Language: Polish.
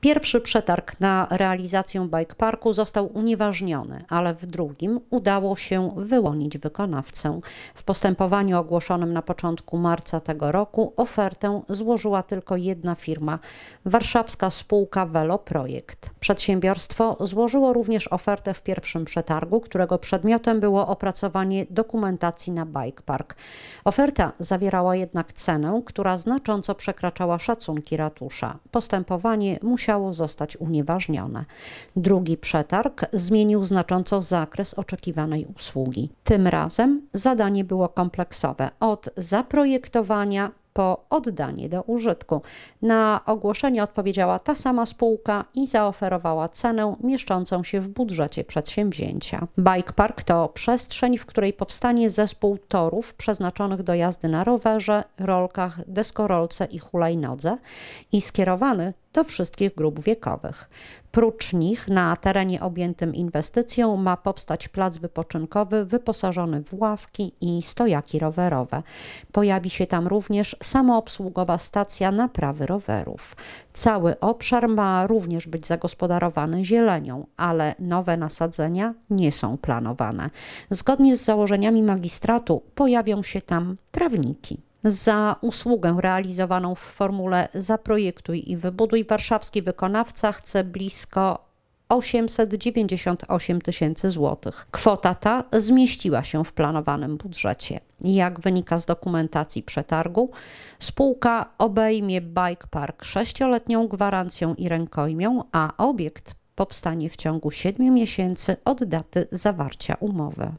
Pierwszy przetarg na realizację bike parku został unieważniony, ale w drugim udało się wyłonić wykonawcę. W postępowaniu ogłoszonym na początku marca tego roku ofertę złożyła tylko jedna firma warszawska spółka Veloprojekt. Przedsiębiorstwo złożyło również ofertę w pierwszym przetargu, którego przedmiotem było opracowanie dokumentacji na bike park. Oferta zawierała jednak cenę, która znacząco przekraczała szacunki ratusza. Postępowanie musiało musiało zostać unieważnione. Drugi przetarg zmienił znacząco zakres oczekiwanej usługi. Tym razem zadanie było kompleksowe od zaprojektowania po oddanie do użytku. Na ogłoszenie odpowiedziała ta sama spółka i zaoferowała cenę mieszczącą się w budżecie przedsięwzięcia. Bike Park to przestrzeń, w której powstanie zespół torów przeznaczonych do jazdy na rowerze, rolkach, deskorolce i hulajnodze i skierowany do wszystkich grup wiekowych. Prócz nich na terenie objętym inwestycją ma powstać plac wypoczynkowy wyposażony w ławki i stojaki rowerowe. Pojawi się tam również samoobsługowa stacja naprawy rowerów. Cały obszar ma również być zagospodarowany zielenią, ale nowe nasadzenia nie są planowane. Zgodnie z założeniami magistratu pojawią się tam trawniki za usługę realizowaną w formule Zaprojektuj i wybuduj warszawski wykonawca chce blisko 898 tysięcy złotych. Kwota ta zmieściła się w planowanym budżecie. Jak wynika z dokumentacji przetargu, spółka obejmie Bike Park sześcioletnią gwarancją i rękojmią, a obiekt powstanie w ciągu 7 miesięcy od daty zawarcia umowy.